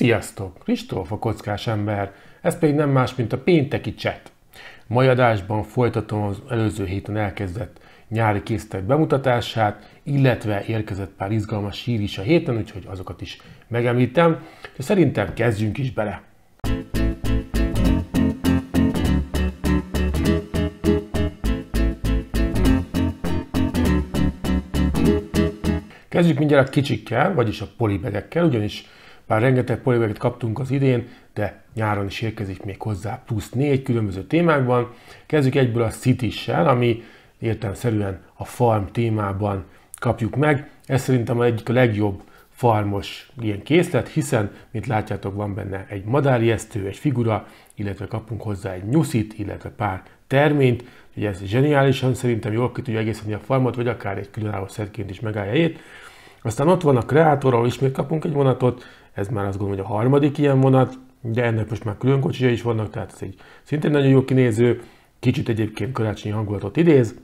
Sziasztok! Kristóf a kockás ember, ez pedig nem más, mint a pénteki cset. Mai adásban folytatom az előző héten elkezdett nyári készletek bemutatását, illetve érkezett pár izgalmas hír is a héten, úgyhogy azokat is megemlítem, De szerintem kezdjünk is bele. Kezdjük mindjárt a kicsikkel, vagyis a polibegekkel, ugyanis bár rengeteg projektet kaptunk az idén, de nyáron is érkezik még hozzá plusz négy különböző témákban. Kezdjük egyből a City-sel, ami értelmszerűen a farm témában kapjuk meg. Ez szerintem egyik a legjobb farmos ilyen készlet, hiszen, mint látjátok, van benne egy madárjesztő, egy figura, illetve kapunk hozzá egy nyuszit, illetve pár terményt. Ugye ez zseniálisan szerintem jól ki tudja egészíteni a farmot, vagy akár egy különálló szerként is megállja ét. Aztán ott van a kreátor, ahol ismét kapunk egy vonatot, ez már azt gondolom, hogy a harmadik ilyen vonat, de ennek most már külön kocsija is vannak, tehát ez egy szintén nagyon jó kinéző, kicsit egyébként karácsonyi hangulatot idéz.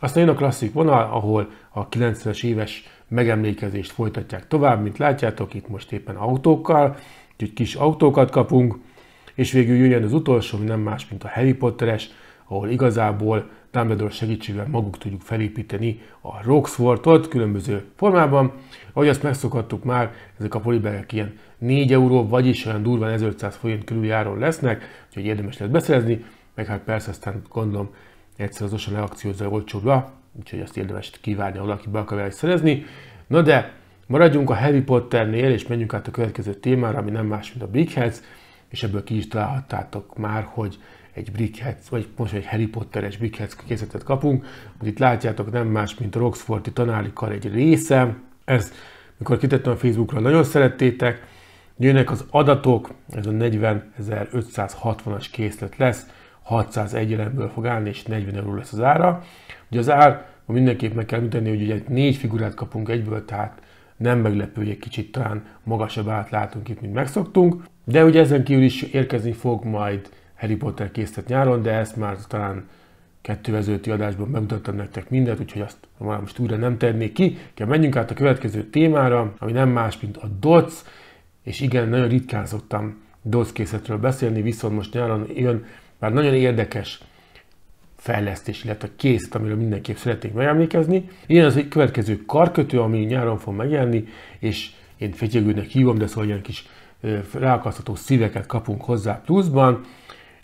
Aztán jön a klasszik vonal, ahol a 90-es éves megemlékezést folytatják tovább, mint látjátok, itt most éppen autókkal, úgyhogy kis autókat kapunk, és végül jöjjön az utolsó, ami nem más, mint a Harry Potteres ahol igazából Dumbledore segítségével maguk tudjuk felépíteni a Roxfortot különböző formában. Ahogy azt megszokhattuk már, ezek a poliberek ilyen 4 euró, vagyis olyan durván 1500 forint körül járól lesznek, úgyhogy érdemes lehet beszerezni, meg hát persze aztán gondolom egyszer az osan leakciózza olcsóbbra, úgyhogy azt érdemes kívánni, ha valaki be akarja szerezni. Na de maradjunk a Harry Potternél, és menjünk át a következő témára, ami nem más, mint a Big Heads, és ebből ki is találhattátok már, hogy egy Brickheads, vagy most egy Harry Potteres Brickheads készletet kapunk, amit itt látjátok nem más, mint a Roxforti tanári kar egy része. Ez, mikor kitettem a Facebookra, nagyon szerettétek. Jönnek az adatok, ez a 40.560-as készlet lesz, 601 elemből fog állni, és 40 euró lesz az ára. Ugye az ár, mindenképp meg kell mutatni, hogy ugye négy figurát kapunk egyből, tehát nem meglepő, hogy egy kicsit talán magasabb át látunk itt, mint megszoktunk. De ugye ezen kívül is érkezni fog majd Harry Potter készített nyáron, de ezt már talán kettő ezelőtti adásban bemutattam nektek mindet, úgyhogy azt már most újra nem tennék ki. Kell menjünk át a következő témára, ami nem más, mint a doc, és igen, nagyon ritkán szoktam doc készletről beszélni, viszont most nyáron jön már nagyon érdekes fejlesztés, illetve készlet, amiről mindenképp szeretnék megemlékezni. Ilyen az egy következő karkötő, ami nyáron fog megjelenni, és én fegyegőnek hívom, de szóval ilyen kis ráakasztható szíveket kapunk hozzá pluszban.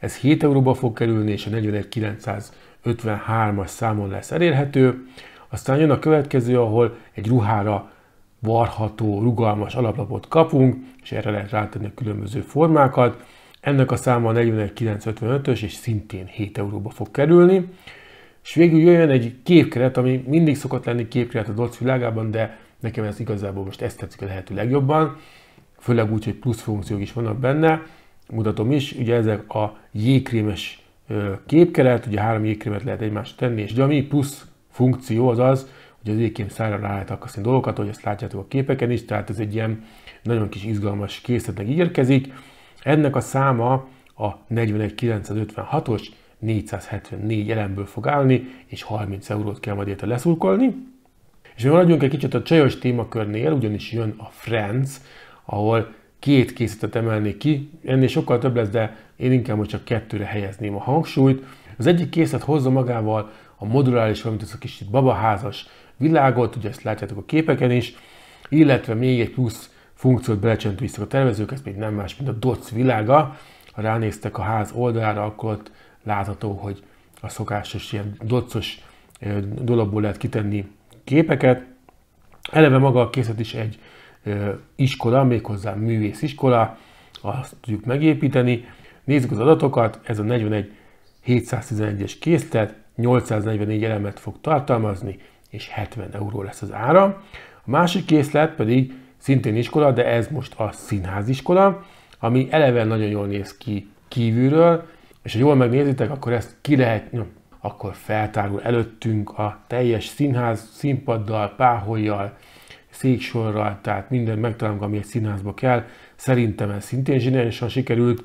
Ez 7 euróba fog kerülni, és a 41953-as számon lesz elérhető. Aztán jön a következő, ahol egy ruhára varható, rugalmas alaplapot kapunk, és erre lehet rátenni a különböző formákat. Ennek a száma a 41955-ös, és szintén 7 euróba fog kerülni. És végül jön egy képkeret, ami mindig szokott lenni képkeret a DOC világában, de nekem ez igazából most ezt tetszik a lehető legjobban, főleg úgy, hogy plusz funkciók is vannak benne mutatom is. Ugye ezek a jégkrémes képkelet, ugye három jégkrémet lehet egymást tenni, és ugye ami plusz funkció az az, hogy az jégkrém szájra rá lehet akasztani dolgokat, hogy ezt látjátok a képeken is, tehát ez egy ilyen nagyon kis izgalmas készletnek ígérkezik. Ennek a száma a 41956-os 474 elemből fog állni, és 30 eurót kell majd érte leszurkolni. És mi maradjunk egy kicsit a csajos témakörnél, ugyanis jön a Friends, ahol két készletet emelnék ki, ennél sokkal több lesz, de én inkább most csak kettőre helyezném a hangsúlyt. Az egyik készlet hozza magával a modulális, valamint ez a kis babaházas világot, ugye ezt látjátok a képeken is, illetve még egy plusz funkciót vissza a tervezők, ez még nem más, mint a DOC világa. Ha ránéztek a ház oldalára, akkor ott látható, hogy a szokásos ilyen docos dologból lehet kitenni képeket. Eleve maga a készlet is egy iskola, méghozzá művésziskola, azt tudjuk megépíteni. Nézzük az adatokat, ez a 41 711-es készlet, 844 elemet fog tartalmazni, és 70 euró lesz az ára. A másik készlet pedig szintén iskola, de ez most a színháziskola, ami eleve nagyon jól néz ki kívülről, és ha jól megnézitek, akkor ezt ki lehet, no, akkor feltárul előttünk a teljes színház színpaddal, páholyjal, széksorral, tehát minden megtalálunk, ami egy színházba kell. Szerintem ez szintén zsinálisan sikerült.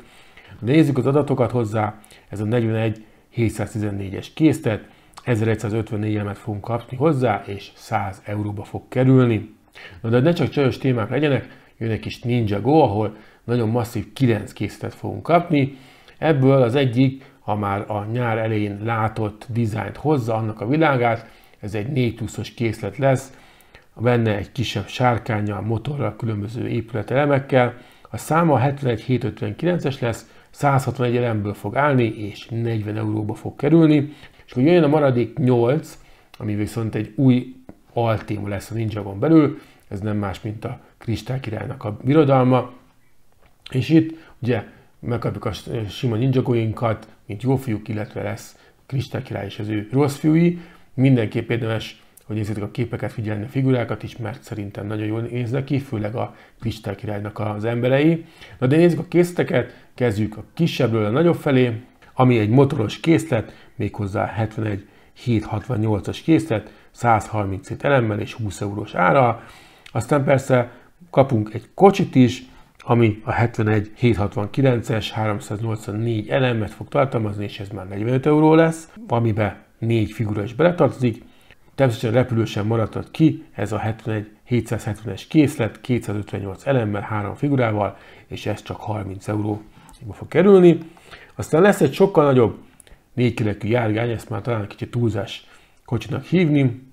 Nézzük az adatokat hozzá, ez a 41 714-es készlet, 1154 elmet fogunk kapni hozzá, és 100 euróba fog kerülni. Na de ne csak csajos témák legyenek, jön egy kis Ninja Go, ahol nagyon masszív 9 készletet fogunk kapni. Ebből az egyik, ha már a nyár elején látott dizájnt hozza annak a világát, ez egy 4 pluszos készlet lesz, benne egy kisebb sárkányjal, motorral, különböző épületelemekkel. A száma 71759-es lesz, 161 elemből fog állni, és 40 euróba fog kerülni. És akkor jön a maradék 8, ami viszont egy új altém lesz a Ninjagon belül, ez nem más, mint a Kristály királynak a birodalma. És itt ugye megkapjuk a sima ninjagoinkat, mint jó fiúk, illetve lesz Kristály király és az ő rossz fiúi. Mindenképp érdemes hogy nézzétek a képeket, figyelni a figurákat is, mert szerintem nagyon jól néznek ki, főleg a Kristály királynak az emberei. Na de nézzük a készleteket, kezdjük a kisebbről a nagyobb felé, ami egy motoros készlet, méghozzá 71 768-as készlet, 137 elemmel és 20 eurós ára. Aztán persze kapunk egy kocsit is, ami a 71 769-es 384 elemet fog tartalmazni, és ez már 45 euró lesz, amiben négy figura is beletartozik, Természetesen repülő sem maradhat ki, ez a 71 770-es készlet, 258 elemmel, három figurával, és ez csak 30 euró fog kerülni. Aztán lesz egy sokkal nagyobb négykerekű járgány, ezt már talán kicsit túlzás kocsinak hívni.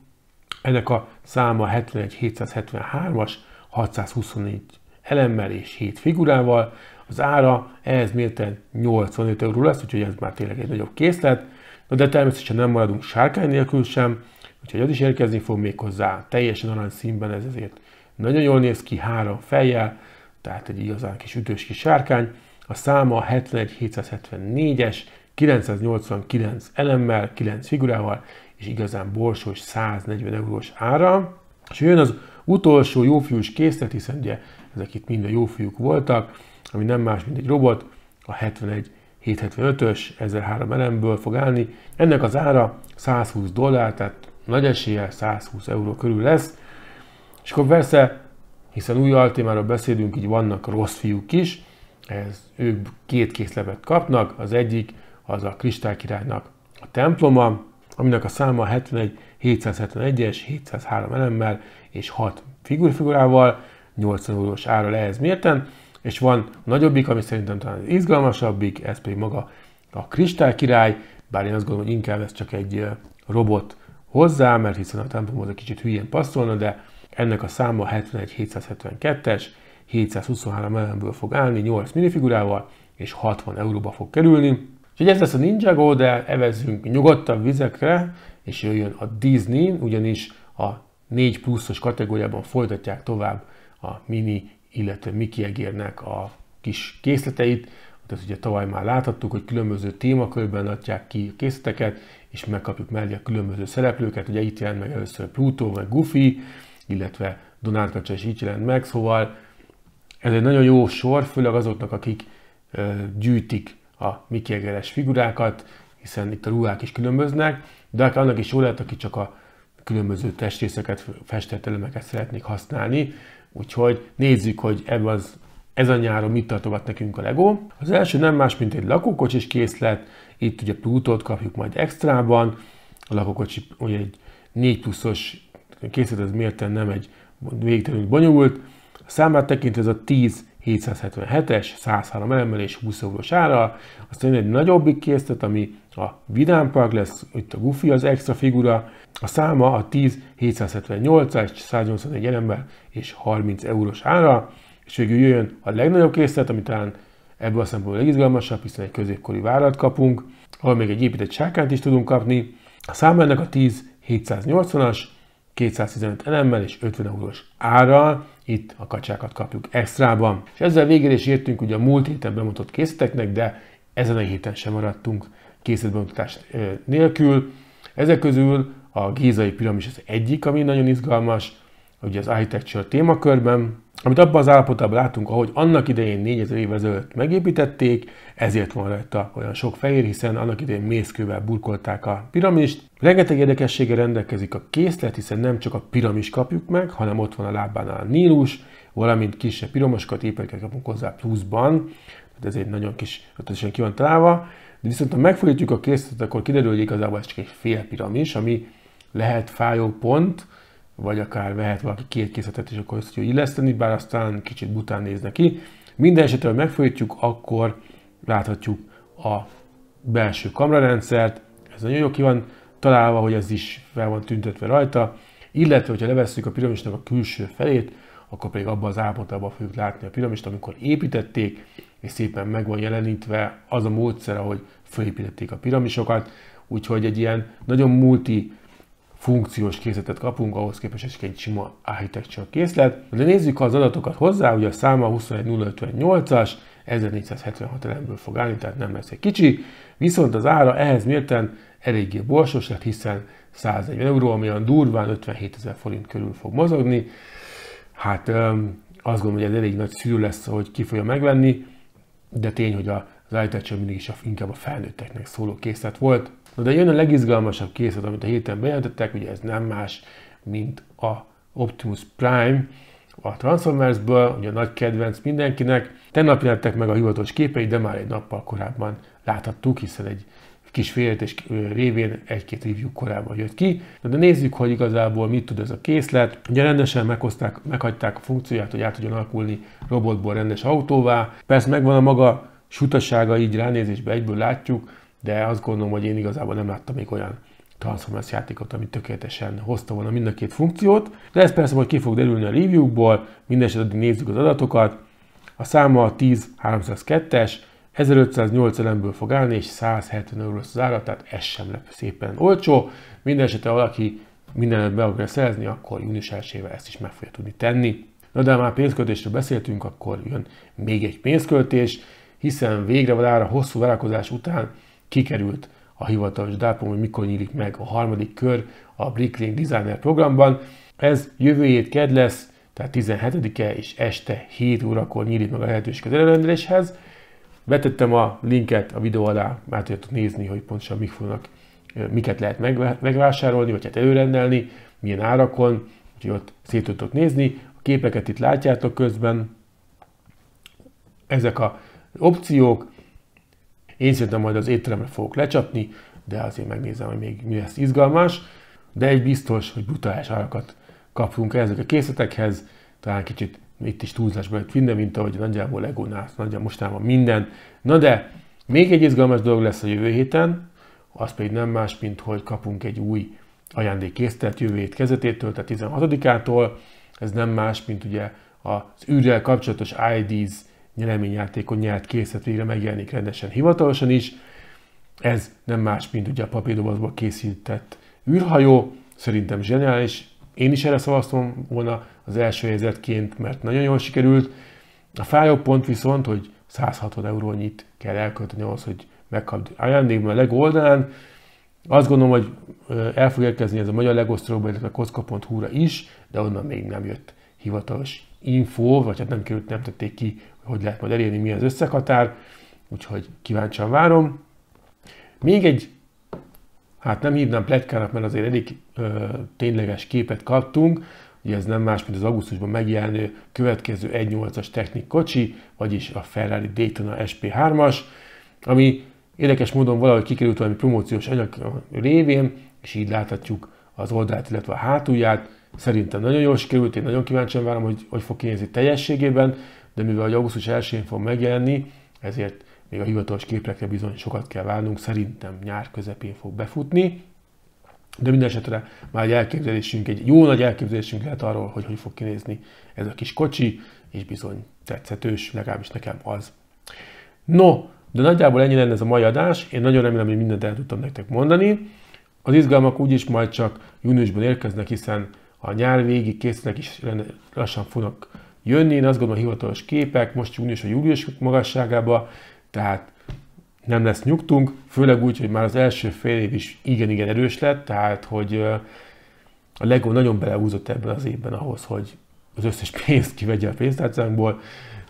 Ennek a száma 71-773-as, 624 elemmel és 7 figurával. Az ára ehhez mérten 85 euró lesz, úgyhogy ez már tényleg egy nagyobb készlet. Na de természetesen nem maradunk sárkány nélkül sem, Úgyhogy az is érkezni fog még hozzá, teljesen arany színben ez ezért. Nagyon jól néz ki három fejjel, tehát egy igazán kis ütős kis sárkány. A száma 71774-es, 989 elemmel, 9 figurával, és igazán borsos 140 eurós ára. És jön az utolsó jófiús készlet, hiszen ugye ezek itt mind a jófiúk voltak, ami nem más, mint egy robot, a 71 775-ös, 1003 elemből fog állni. Ennek az ára 120 dollár, tehát nagy esélye 120 euró körül lesz. És akkor persze, hiszen új altémáról beszélünk, így vannak rossz fiúk is, ez, ők két készlevet kapnak, az egyik az a kristálykirálynak a temploma, aminek a száma 71, 771-es, 703 elemmel és 6 figurfigurával, 80 eurós ára lehez mérten, és van a nagyobbik, ami szerintem talán az izgalmasabbik, ez pedig maga a kristálykirály, bár én azt gondolom, hogy inkább ez csak egy robot hozzá, mert hiszen a az egy kicsit hülyén passzolna, de ennek a száma 71772 es 723 elemből fog állni 8 minifigurával, és 60 euróba fog kerülni. Úgyhogy ez lesz a Ninjago, de evezzünk nyugodtabb vizekre, és jöjjön a Disney, ugyanis a 4 pluszos kategóriában folytatják tovább a Mini, illetve Mickey egérnek a kis készleteit. Tehát ugye tavaly már láthattuk, hogy különböző témakörben adják ki a készleteket, és megkapjuk mellé a különböző szereplőket. Ugye itt jelent meg először Pluto, meg Goofy, illetve Donald Kacsa is így jelent meg, szóval ez egy nagyon jó sor, főleg azoknak, akik gyűjtik a Mikiegeres figurákat, hiszen itt a ruhák is különböznek, de akár hát annak is jó lehet, aki csak a különböző testrészeket, festett elemeket szeretnék használni. Úgyhogy nézzük, hogy ebben az ez a nyáron mit tartogat nekünk a LEGO? Az első nem más, mint egy lakókocsis készlet, itt ugye Plutót kapjuk majd extrában, a lakókocsi ugye egy 4 pluszos készlet, ez mérten nem egy végtelenül bonyolult, a számát tekintve ez a 10 777-es, 103 elemmel és 20 eurós ára. Aztán egy nagyobbik készlet, ami a Vidán Park lesz, itt a Goofy az extra figura. A száma a 10 778 es 181 elemmel és 30 eurós ára és végül jöjjön a legnagyobb készlet, ami talán ebből a szempontból legizgalmasabb, hiszen egy középkori várat kapunk, ahol még egy épített sárkányt is tudunk kapni. A szám ennek a 10 780-as, 215 elemmel és 50 eurós árral, itt a kacsákat kapjuk extrában. És ezzel végére is értünk ugye a múlt héten bemutatott készleteknek, de ezen a héten sem maradtunk készletbemutatás nélkül. Ezek közül a Gézai piramis az egyik, ami nagyon izgalmas, ugye az architecture témakörben, amit abban az állapotában látunk, ahogy annak idején 4000 évvel ezelőtt megépítették, ezért van rajta olyan sok fehér, hiszen annak idején mészkővel burkolták a piramist. Rengeteg érdekessége rendelkezik a készlet, hiszen nem csak a piramis kapjuk meg, hanem ott van a lábánál a Nílus, valamint kisebb piramosokat, épeket kapunk hozzá pluszban, tehát ez egy nagyon kis ötösen ki van találva, de viszont ha megfordítjuk a készletet, akkor kiderül, hogy igazából ez csak egy fél piramis, ami lehet fájó pont, vagy akár vehet valaki két készletet, és akkor ezt tudja illeszteni, bár aztán kicsit bután néznek ki. Minden esetre, ha megfojtjuk, akkor láthatjuk a belső kamerarendszert. Ez nagyon jó ki van találva, hogy ez is fel van tüntetve rajta. Illetve, hogyha levesszük a piramisnak a külső felét, akkor pedig abban az állapotában fogjuk látni a piramist, amikor építették, és szépen meg van jelenítve az a módszer, ahogy felépítették a piramisokat. Úgyhogy egy ilyen nagyon multi funkciós készletet kapunk, ahhoz képest ez egy sima architecture készlet. De nézzük az adatokat hozzá, ugye a száma 21058-as, 1476 elemből fog állni, tehát nem lesz egy kicsi, viszont az ára ehhez mérten eléggé borsos lett, hiszen 140 euró, ami olyan durván 57 ezer forint körül fog mozogni. Hát azt gondolom, hogy ez elég nagy szűr lesz, hogy ki fogja megvenni, de tény, hogy az állítás mindig is inkább a felnőtteknek szóló készlet volt, Na de jön a legizgalmasabb készlet, amit a héten bejelentettek, ugye ez nem más, mint a Optimus Prime, a transformers Transformers-ből, ugye a nagy kedvenc mindenkinek. Tegnap jelentek meg a hivatalos képei, de már egy nappal korábban láthattuk, hiszen egy kis félértés révén egy-két review korábban jött ki. Na de nézzük, hogy igazából mit tud ez a készlet. Ugye rendesen meghozták, meghagyták a funkcióját, hogy át tudjon alakulni robotból rendes autóvá. Persze megvan a maga sutasága, így ránézésbe egyből látjuk, de azt gondolom, hogy én igazából nem láttam még olyan Transformers játékot, ami tökéletesen hozta volna mind a két funkciót, de ez persze majd ki fog derülni a review mindeset addig nézzük az adatokat. A száma 10.302-es, 1508 elemből fog állni, és 170 euró az ára, tehát ez sem lep szépen olcsó. Mindenesetre valaki mindenet be akarja szerezni, akkor június 1 ezt is meg fogja tudni tenni. Na de már pénzköltésről beszéltünk, akkor jön még egy pénzköltés, hiszen végre valára hosszú várakozás után kikerült a hivatalos dátum, hogy mikor nyílik meg a harmadik kör a Bricklink Designer programban. Ez jövő hét kedd lesz, tehát 17-e és este 7 órakor nyílik meg a lehetőség az előrendeléshez. Betettem a linket a videó alá, már tudjátok nézni, hogy pontosan mik fognak, miket lehet megvásárolni, vagy hát előrendelni, milyen árakon, úgyhogy ott szét tudtok nézni. A képeket itt látjátok közben. Ezek a opciók, én szerintem majd az étteremre fogok lecsapni, de azért megnézem, hogy még mi lesz izgalmas. De egy biztos, hogy brutális árakat kapunk ezek a készletekhez, talán kicsit itt is túlzásba lett minden, mint ahogy nagyjából Legónál, nagyjából mostanában minden. Na de még egy izgalmas dolog lesz a jövő héten, az pedig nem más, mint hogy kapunk egy új ajándékkészlet jövő hét kezetétől, tehát 16-ától. Ez nem más, mint ugye az űrrel kapcsolatos IDs nyereményjátékon nyert végre megjelenik rendesen hivatalosan is. Ez nem más, mint ugye a papírdobozból készített űrhajó, szerintem zseniális. Én is erre szavaztam volna az első helyzetként, mert nagyon jól sikerült. A fájó pont viszont, hogy 160 eurónyit kell elkölteni ahhoz, hogy megkapd ajándékban a legoldalán. Azt gondolom, hogy el fog érkezni ez a magyar legosztróba, illetve a kocka.hu-ra is, de onnan még nem jött hivatalos info, vagy hát nem került, nem tették ki hogy lehet majd elérni, mi az összeghatár, úgyhogy kíváncsian várom. Még egy, hát nem hívnám pletkának, mert azért elég ö, tényleges képet kaptunk, ugye ez nem más, mint az augusztusban megjelenő következő 1.8-as technik kocsi, vagyis a Ferrari Daytona SP3-as, ami érdekes módon valahogy kikerült valami promóciós anyag révén, és így láthatjuk az oldalát, illetve a hátulját. Szerintem nagyon jól sikerült, én nagyon kíváncsian várom, hogy hogy fog kinézni teljességében de mivel a augusztus 1-én fog megjelenni, ezért még a hivatalos képekre bizony sokat kell várnunk, szerintem nyár közepén fog befutni, de minden esetre már egy elképzelésünk, egy jó nagy elképzelésünk lehet arról, hogy hogy fog kinézni ez a kis kocsi, és bizony tetszetős, legalábbis nekem az. No, de nagyjából ennyi lenne ez a mai adás. Én nagyon remélem, hogy mindent el tudtam nektek mondani. Az izgalmak úgyis majd csak júniusban érkeznek, hiszen a nyár végig készülnek és lassan fognak jönni, én azt gondolom a hivatalos képek most június a július magasságába, tehát nem lesz nyugtunk, főleg úgy, hogy már az első fél év is igen-igen erős lett, tehát hogy a Lego nagyon belehúzott ebben az évben ahhoz, hogy az összes pénzt kivegye a pénztárcánkból,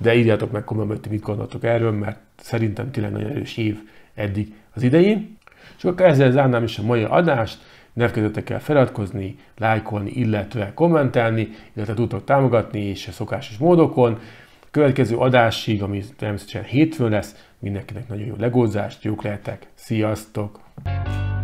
de írjátok meg komolyan, hogy mit gondoltok erről, mert szerintem tényleg nagyon erős év eddig az idején. És akkor ezzel zárnám is a mai adást. Ne felejtetek el feliratkozni, lájkolni, illetve kommentelni, illetve tudtok támogatni és a szokásos módokon. A következő adásig, ami természetesen hétfőn lesz, mindenkinek nagyon jó legózást, jók lehetek, sziasztok!